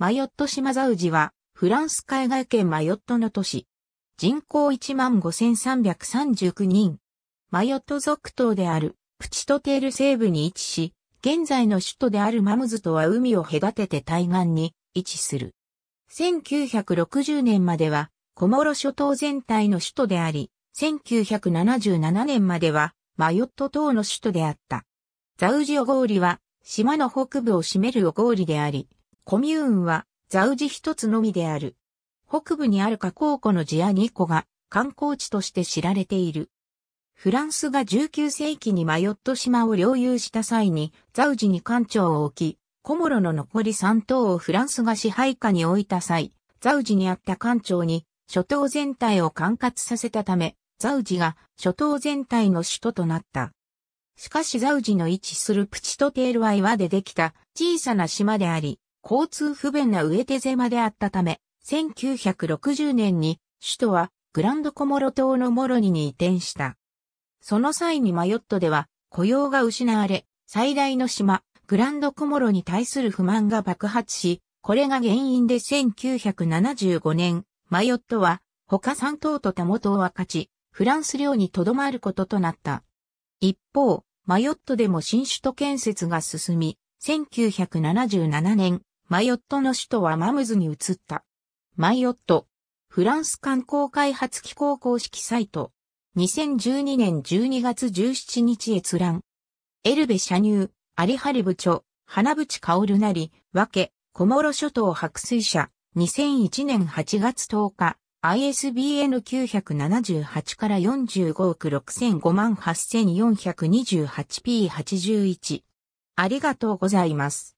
マヨット島ザウジは、フランス海外圏マヨットの都市。人口15,339人。マヨット族島である、プチトテール西部に位置し、現在の首都であるマムズとは海を隔てて対岸に位置する。1960年までは、コモロ諸島全体の首都であり、1977年までは、マヨット島の首都であった。ザウジオゴーリは、島の北部を占めるオゴーリであり、コミューンは、ザウジ一つのみである。北部にある河口湖のジアニ個が観光地として知られている。フランスが19世紀にマヨット島を領有した際に、ザウジに艦長を置き、コモロの残り3島をフランスが支配下に置いた際、ザウジにあった艦長に、諸島全体を管轄させたため、ザウジが諸島全体の首都となった。しかしザウジの位置するプチトテールは岩でできた小さな島であり、交通不便な植手ゼマであったため、1960年に首都はグランドコモロ島のモロニに移転した。その際にマヨットでは雇用が失われ、最大の島、グランドコモロに対する不満が爆発し、これが原因で1975年、マヨットは他3島とタ元をは勝ち、フランス領に留まることとなった。一方、マヨットでも新首都建設が進み、1977年、マヨットの首都はマムズに移った。マイオット、フランス観光開発機構公式サイト、2012年12月17日閲覧。エルベ社入、アリハリ部長、花淵薫なり、わけ、小諸諸島白水社、2001年8月10日、ISBN 978から45億6005万 8428P81。ありがとうございます。